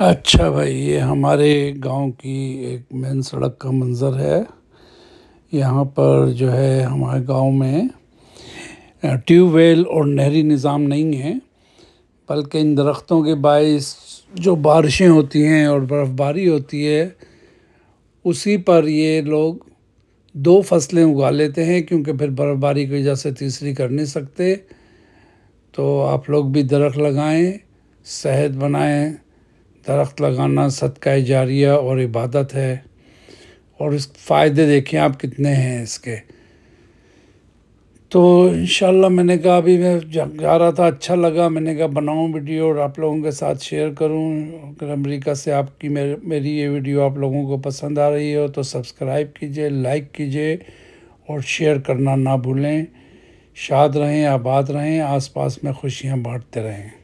अच्छा भाई ये हमारे गांव की एक मेन सड़क का मंज़र है यहाँ पर जो है हमारे गांव में ट्यूबवेल और नहरी निज़ाम नहीं है बल्कि इन दरख्तों के बायस जो बारिशें होती हैं और बर्फ़बारी होती है उसी पर ये लोग दो फसलें उगा लेते हैं क्योंकि फिर बर्फ़बारी की वजह से तीसरी कर नहीं सकते तो आप लोग भी दरख्त लगाएं सेहत बनाएं दरख्त लगाना सदका जारिया और इबादत है और इस फ़ायदे देखें आप कितने हैं इसके तो इन मैंने कहा अभी मैं जा रहा था अच्छा लगा मैंने कहा बनाऊं वीडियो और आप लोगों के साथ शेयर करूं अगर अमेरिका से आपकी मेरे मेरी ये वीडियो आप लोगों को पसंद आ रही हो तो सब्सक्राइब कीजिए लाइक कीजिए और शेयर करना ना भूलें शाद रहें आबाद रहें आसपास में खुशियां बांटते रहें